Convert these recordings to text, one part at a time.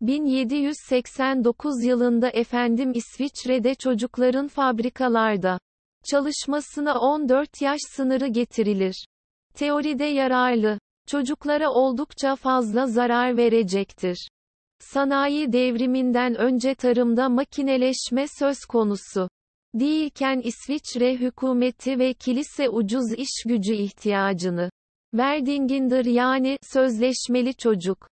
1789 yılında efendim İsviçre'de çocukların fabrikalarda çalışmasına 14 yaş sınırı getirilir. Teoride yararlı. Çocuklara oldukça fazla zarar verecektir. Sanayi devriminden önce tarımda makineleşme söz konusu değilken İsviçre hükümeti ve kilise ucuz iş gücü ihtiyacını Verdingindir yani sözleşmeli çocuk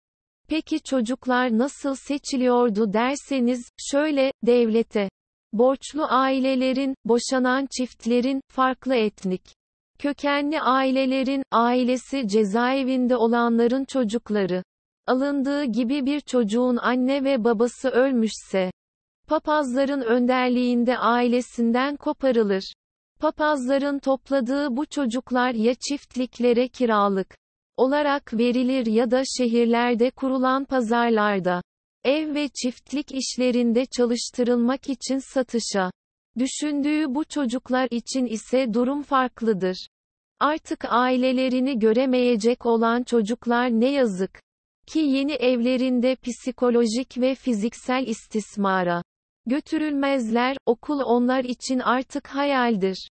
Peki çocuklar nasıl seçiliyordu derseniz, şöyle, devlete. Borçlu ailelerin, boşanan çiftlerin, farklı etnik kökenli ailelerin, ailesi cezaevinde olanların çocukları. Alındığı gibi bir çocuğun anne ve babası ölmüşse, papazların önderliğinde ailesinden koparılır. Papazların topladığı bu çocuklar ya çiftliklere kiralık olarak verilir ya da şehirlerde kurulan pazarlarda ev ve çiftlik işlerinde çalıştırılmak için satışa düşündüğü bu çocuklar için ise durum farklıdır. Artık ailelerini göremeyecek olan çocuklar ne yazık ki yeni evlerinde psikolojik ve fiziksel istismara götürülmezler, okul onlar için artık hayaldir.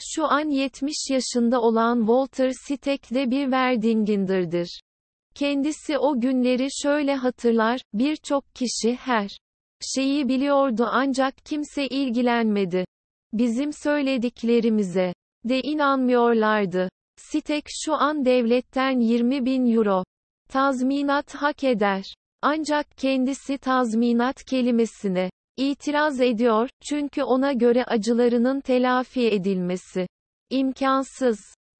Şu an 70 yaşında olan Walter Sitek de bir verdingindirdir. Kendisi o günleri şöyle hatırlar, birçok kişi her şeyi biliyordu ancak kimse ilgilenmedi. Bizim söylediklerimize de inanmıyorlardı. Sitek şu an devletten 20 bin euro tazminat hak eder. Ancak kendisi tazminat kelimesine itiraz ediyor, çünkü ona göre acılarının telafi edilmesi imkansız.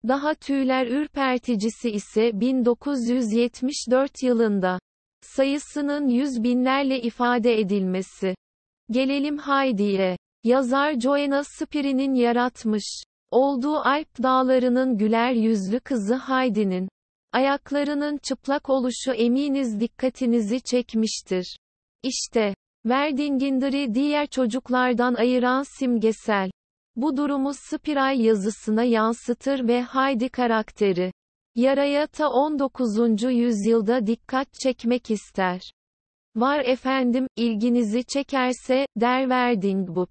Daha tüyler ürperticisi ise 1974 yılında sayısının yüz binlerle ifade edilmesi. Gelelim Haydi'ye. Yazar Joanna Spiri'nin yaratmış olduğu Alp dağlarının güler yüzlü kızı Haydi'nin ayaklarının çıplak oluşu eminiz dikkatinizi çekmiştir. İşte Verdinginder'i diğer çocuklardan ayıran simgesel. Bu durumu spiral yazısına yansıtır ve Heidi karakteri. Yarayata 19. yüzyılda dikkat çekmek ister. Var efendim, ilginizi çekerse, der Verdingbub.